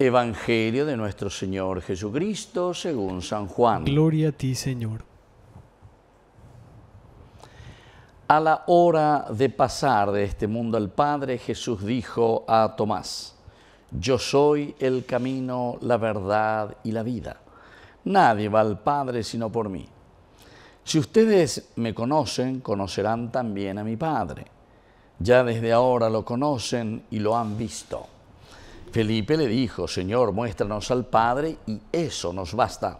Evangelio de nuestro Señor Jesucristo según San Juan. Gloria a ti, Señor. A la hora de pasar de este mundo al Padre, Jesús dijo a Tomás, Yo soy el camino, la verdad y la vida. Nadie va al Padre sino por mí. Si ustedes me conocen, conocerán también a mi Padre. Ya desde ahora lo conocen y lo han visto. Felipe le dijo, Señor, muéstranos al Padre y eso nos basta.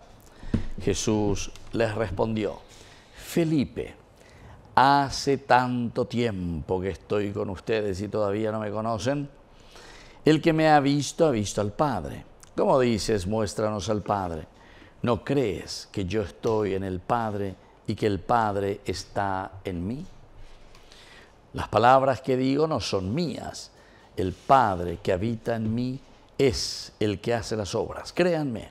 Jesús les respondió, Felipe, hace tanto tiempo que estoy con ustedes y todavía no me conocen. El que me ha visto ha visto al Padre. ¿Cómo dices, muéstranos al Padre? ¿No crees que yo estoy en el Padre y que el Padre está en mí? Las palabras que digo no son mías, el Padre que habita en mí es el que hace las obras. Créanme,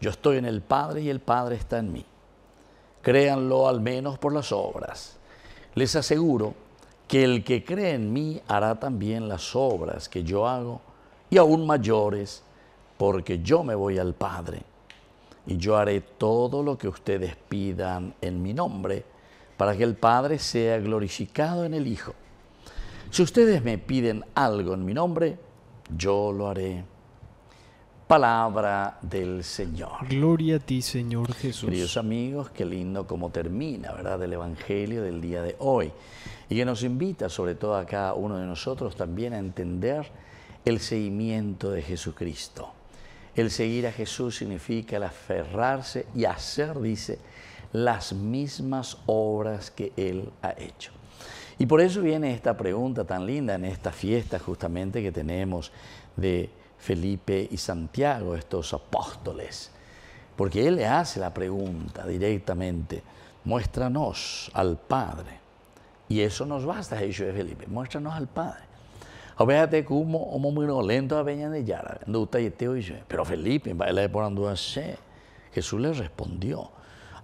yo estoy en el Padre y el Padre está en mí. Créanlo al menos por las obras. Les aseguro que el que cree en mí hará también las obras que yo hago y aún mayores, porque yo me voy al Padre. Y yo haré todo lo que ustedes pidan en mi nombre, para que el Padre sea glorificado en el Hijo. Si ustedes me piden algo en mi nombre, yo lo haré. Palabra del Señor. Gloria a ti, Señor Jesús. Queridos amigos, qué lindo cómo termina, ¿verdad?, el Evangelio del día de hoy. Y que nos invita, sobre todo a cada uno de nosotros, también a entender el seguimiento de Jesucristo. El seguir a Jesús significa el aferrarse y hacer, dice, las mismas obras que Él ha hecho. Y por eso viene esta pregunta tan linda en esta fiesta justamente que tenemos de Felipe y Santiago, estos apóstoles, porque él le hace la pregunta directamente, muéstranos al Padre. Y eso nos basta, dice de Felipe, muéstranos al Padre. Obéate como homo muy lento a Peña de Yara, pero Felipe, le a Jesús le respondió,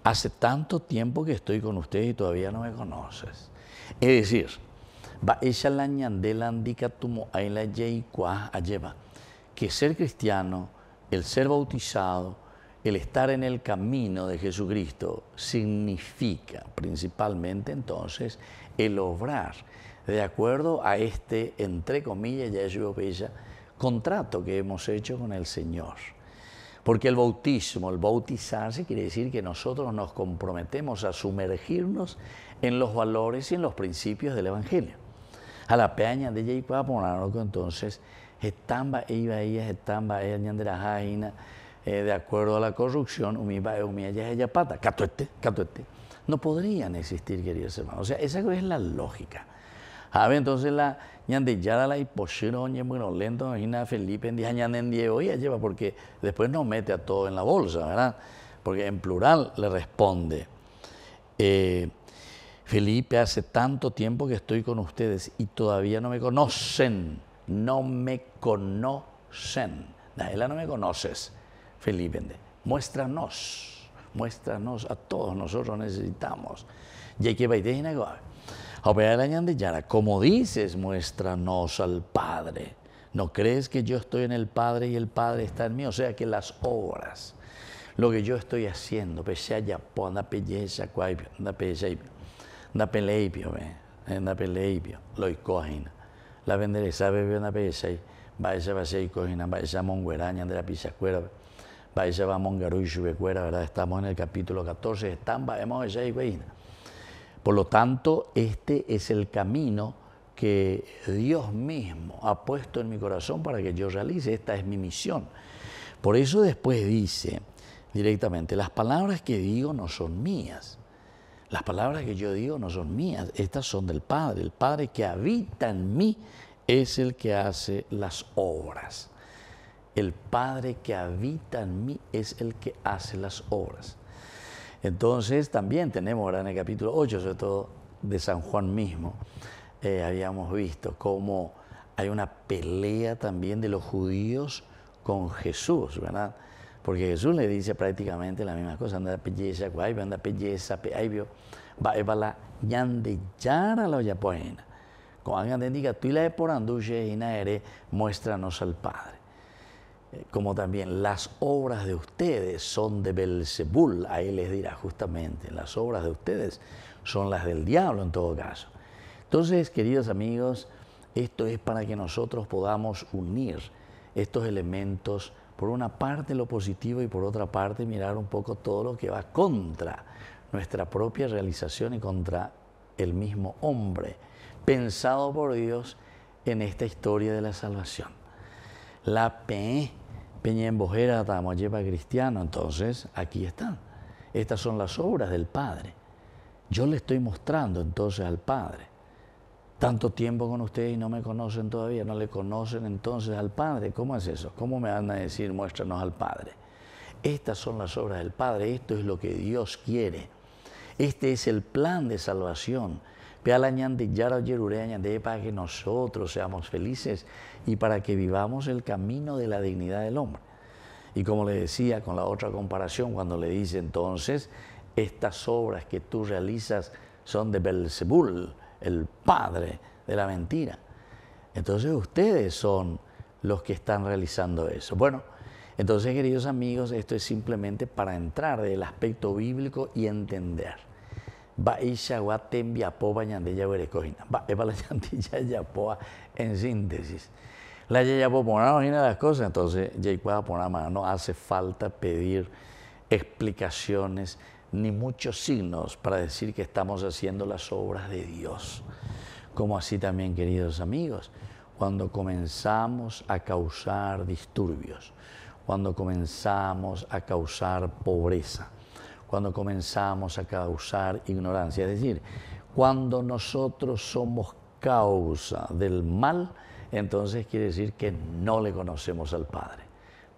hace tanto tiempo que estoy con ustedes y todavía no me conoces. Es decir, va que ser cristiano, el ser bautizado, el estar en el camino de Jesucristo significa principalmente entonces el obrar de acuerdo a este, entre comillas, ya contrato que hemos hecho con el Señor. Porque el bautismo, el bautizarse, quiere decir que nosotros nos comprometemos a sumergirnos en los valores y en los principios del Evangelio. A la peña de algo entonces, estamba iba ella, estamba ella, la jaina, eh, de acuerdo a la corrupción, No podrían existir, queridos hermanos. O sea, esa es la lógica ver, entonces la ya la bueno, lento imagina Felipe en Diego, y lleva porque después no mete a todo en la bolsa, ¿verdad? Porque en plural le responde. Eh, Felipe, hace tanto tiempo que estoy con ustedes y todavía no me conocen. No me conocen. Daniela, no me conoces. Felipe, muéstranos. Muéstranos a todos, nosotros necesitamos. Y que Yara, como dices, muéstranos al Padre. ¿No crees que yo estoy en el Padre y el Padre está en mí? O sea que las obras, lo que yo estoy haciendo, pese a yapona pelleza, da pelleipio, da peleipio, da peleipio, eh, lo cogen, La sabe bebe una pesa, va esa va se y cogen, va esa mongueraña de la pisacuera, va esa va mongarucho, ¿verdad? Estamos en el capítulo 14, están, vamos a y cogen. Por lo tanto, este es el camino que Dios mismo ha puesto en mi corazón para que yo realice. Esta es mi misión. Por eso después dice directamente, las palabras que digo no son mías. Las palabras que yo digo no son mías, estas son del Padre. El Padre que habita en mí es el que hace las obras. El Padre que habita en mí es el que hace las obras. Entonces también tenemos ahora en el capítulo 8, sobre todo de San Juan mismo, eh, habíamos visto cómo hay una pelea también de los judíos con Jesús, ¿verdad? Porque Jesús le dice prácticamente la misma cosa, anda pelleza, guay, anda va eh, a la la Con alguien diga, tú y la y naere, muéstranos al Padre. Eh, como también las obras de ustedes son de Belzebul, ahí les dirá justamente, las obras de ustedes son las del diablo en todo caso. Entonces, queridos amigos, esto es para que nosotros podamos unir estos elementos, por una parte lo positivo y por otra parte mirar un poco todo lo que va contra nuestra propia realización y contra el mismo hombre, pensado por Dios en esta historia de la salvación. La PE Peña en Bojera, Tamoyepa Cristiano, entonces aquí están. Estas son las obras del Padre. Yo le estoy mostrando entonces al Padre. Tanto tiempo con ustedes y no me conocen todavía, no le conocen entonces al Padre. ¿Cómo es eso? ¿Cómo me van a decir muéstranos al Padre? Estas son las obras del Padre, esto es lo que Dios quiere. Este es el plan de salvación para que nosotros seamos felices y para que vivamos el camino de la dignidad del hombre. Y como le decía con la otra comparación, cuando le dice entonces, estas obras que tú realizas son de Belzebul, el padre de la mentira. Entonces ustedes son los que están realizando eso. Bueno, entonces queridos amigos, esto es simplemente para entrar del aspecto bíblico y entender ba Ixahuaten Va, la Yapoa en síntesis. La de las cosas, entonces ponamos no hace falta pedir explicaciones ni muchos signos para decir que estamos haciendo las obras de Dios. Como así también, queridos amigos, cuando comenzamos a causar disturbios, cuando comenzamos a causar pobreza, cuando comenzamos a causar ignorancia. Es decir, cuando nosotros somos causa del mal, entonces quiere decir que no le conocemos al Padre,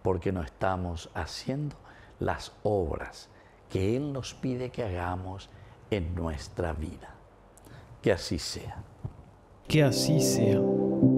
porque no estamos haciendo las obras que Él nos pide que hagamos en nuestra vida. Que así sea. Que así sea.